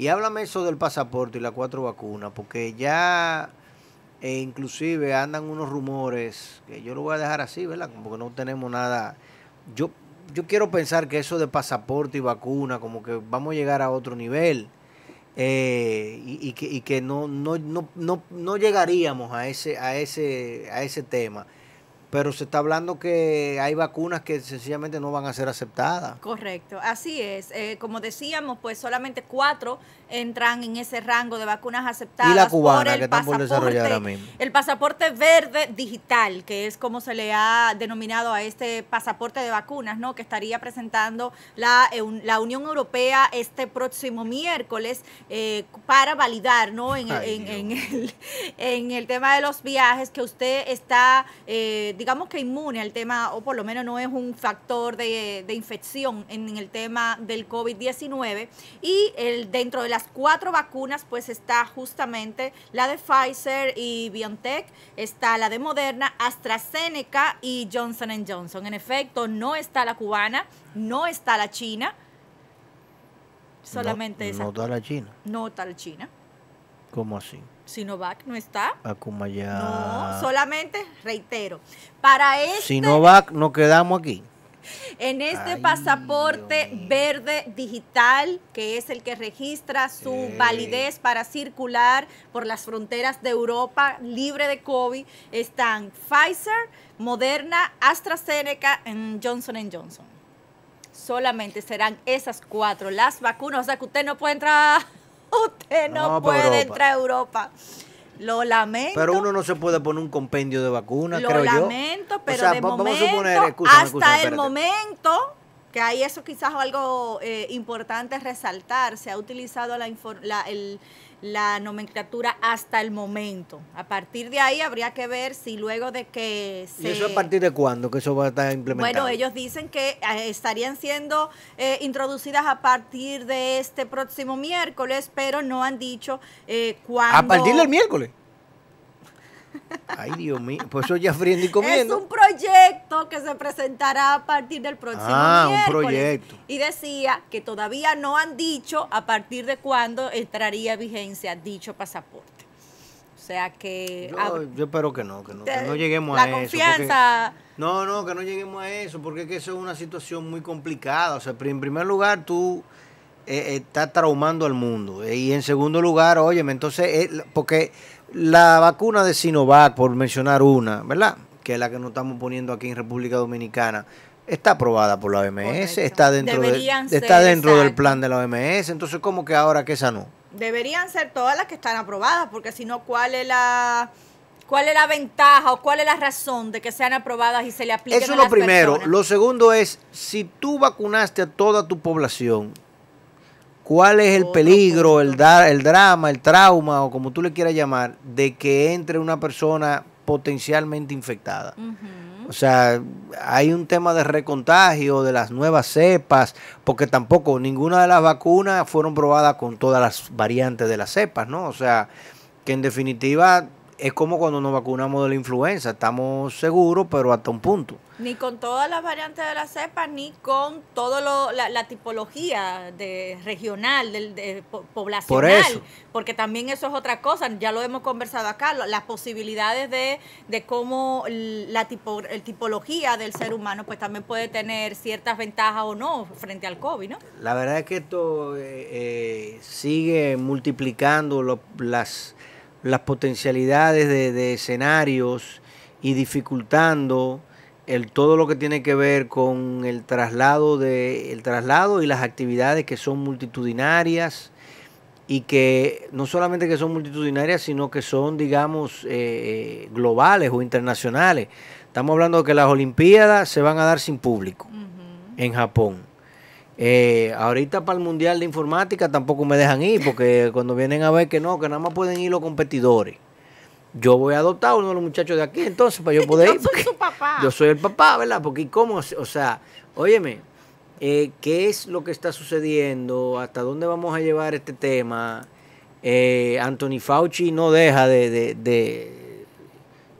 Y háblame eso del pasaporte y las cuatro vacunas, porque ya eh, inclusive andan unos rumores, que yo lo voy a dejar así, ¿verdad? Porque no tenemos nada. Yo, yo quiero pensar que eso de pasaporte y vacuna, como que vamos a llegar a otro nivel. Eh, y, que, y que no, no, llegaríamos a ese, a ese, a ese tema pero se está hablando que hay vacunas que sencillamente no van a ser aceptadas. Correcto, así es. Eh, como decíamos, pues solamente cuatro entran en ese rango de vacunas aceptadas. por el que El pasaporte verde digital, que es como se le ha denominado a este pasaporte de vacunas, ¿no? Que estaría presentando la, eh, Unión Europea este próximo miércoles eh, para validar, ¿no? En, en, el, en el tema de los viajes que usted está... Eh, digamos que inmune al tema, o por lo menos no es un factor de, infección en el tema del COVID-19. Y el, dentro de las cuatro vacunas, pues está justamente la de Pfizer y BioNTech, está la de Moderna, AstraZeneca y Johnson Johnson. En efecto, no está la cubana, no está la china, solamente esa. No está la china. No está la china. ¿Cómo así? Sinovac no está. Acumaya. Ah, no, solamente reitero. Para este, Sinovac no quedamos aquí. En este pasaporte verde digital, que es el que registra su validez para circular por las fronteras de Europa libre de COVID, están Pfizer, Moderna, AstraZeneca y Johnson Johnson. Solamente serán esas cuatro las vacunas, o sea que usted no puede entrar Usted no, puede entrar a Europa. Lo lamento. Pero uno no se puede poner un compendio de vacunas, creo yo. pero de momento, hasta el momento, que ahí eso quizás algo eh, importante resaltar, se ha utilizado la, la, nomenclatura hasta el momento. A partir de ahí habría que ver si luego de que se... ¿Y eso a partir de cuándo que eso va a estar implementado? Bueno, ellos dicen que eh, estarían siendo eh, introducidas a partir de este próximo miércoles, pero no han dicho eh, cuándo... ¿A partir del miércoles? Ay, Dios mío, pues eso ya friendo y comiendo. Es un proyecto que se presentará a partir del próximo ah, un proyecto. Y decía que todavía no han dicho a partir de cuándo entraría vigencia dicho pasaporte. O sea que... Yo, espero que no, que no, lleguemos a eso. La confianza... no, no, que no lleguemos a eso, porque es que eso es una situación muy complicada. O sea, en primer lugar, tú eh, eh, estás traumando al mundo. Eh, y en segundo lugar, óyeme, entonces, porque la vacuna de Sinovac, por mencionar una, ¿verdad? Que es la que nos estamos poniendo aquí en República Dominicana, está aprobada por la OMS, está dentro, de, está dentro del plan de la OMS, entonces ¿cómo que ahora que esa no? Deberían ser todas las que están aprobadas, porque si no, ¿cuál es la... ¿Cuál es la ventaja o cuál es la razón de que sean aprobadas y se le apliquen Eso es lo primero. Lo segundo es, si tú vacunaste a toda tu población, ¿Cuál es el peligro, el, el drama, el trauma o como tú le quieras llamar, de que entre una persona potencialmente infectada? O sea, hay un tema de recontagio de las nuevas cepas, porque tampoco ninguna de las vacunas fueron probadas con todas las variantes de las cepas, ¿no? O sea, que en definitiva es como cuando nos vacunamos de la influenza, estamos seguros, pero hasta un punto. Ni con todas las variantes de la cepa, ni con toda la, tipología de regional, de, de poblacional. Porque también eso es otra cosa, ya lo hemos conversado acá, las posibilidades de, cómo la tipo, tipología del ser humano pues también puede tener ciertas ventajas o no frente al COVID, ¿no? La verdad es que esto eh, eh, sigue multiplicando las las potencialidades de, escenarios y dificultando el, todo lo que tiene que ver con el traslado, de, el traslado y las actividades que son multitudinarias y que no solamente que son multitudinarias, sino que son, digamos, eh, eh, globales o internacionales. Estamos hablando de que las Olimpiadas se van a dar sin público en Japón eh, ahorita para el Mundial de Informática tampoco me dejan ir, porque cuando vienen a ver que no, que nada más pueden ir los competidores. Yo voy a adoptar a uno de los muchachos de aquí, entonces, para yo poder yo Soy su papá. Yo soy el papá, ¿verdad? Porque ¿cómo? O sea, óyeme, eh, ¿qué es lo que está sucediendo? ¿Hasta dónde vamos a llevar este tema? Eh, Anthony Fauci no deja de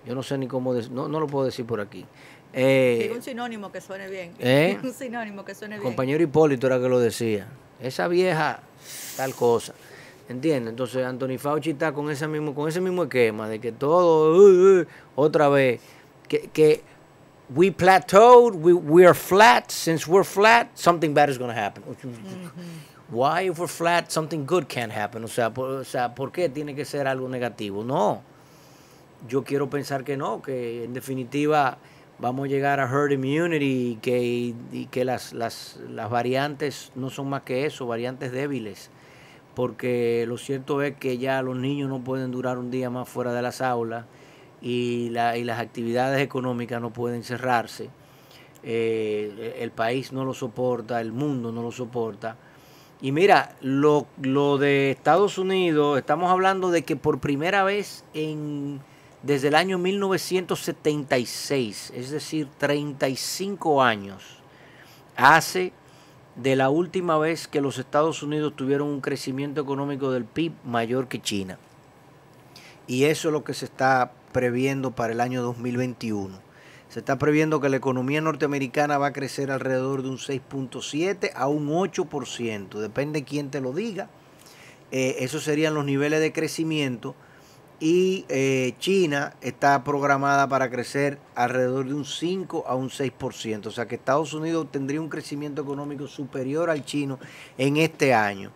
yo no sé ni cómo, decirlo, no, no lo puedo decir por aquí. Eh, un sinónimo que suene bien. ¿eh? Un sinónimo que suene bien. Compañero Hipólito era que lo decía. Esa vieja, tal cosa. ¿Entiendes? Entonces Anthony Fauci está con ese mismo, con ese mismo esquema de que todo, uh, uh otra vez, que, que we plateaued, we, we are flat. Since we're flat, something bad is going to happen. Why if we're flat, something good can't happen? O sea, por, o sea, ¿por qué tiene que ser algo negativo? No yo quiero pensar que no, que en definitiva vamos a llegar a herd immunity y que, que las, variantes no son más que eso, variantes débiles. Porque lo cierto es que ya los niños no pueden durar un día más fuera de las aulas y, las actividades económicas no pueden cerrarse. Eh, el país no lo soporta, el mundo no lo soporta. Y mira, lo, lo de Estados Unidos, estamos hablando de que por primera vez en desde el año 1976, es decir, 35 años, hace de la última vez que los Estados Unidos tuvieron un crecimiento económico del PIB mayor que China. Y eso es lo que se está previendo para el año 2021. Se está previendo que la economía norteamericana va a crecer alrededor de un 6.7 a un 8%, depende quién te lo diga. Eh, esos serían los niveles de crecimiento y eh, China está programada para crecer alrededor de un 5 a un 6%. O sea que Estados Unidos tendría un crecimiento económico superior al chino en este año.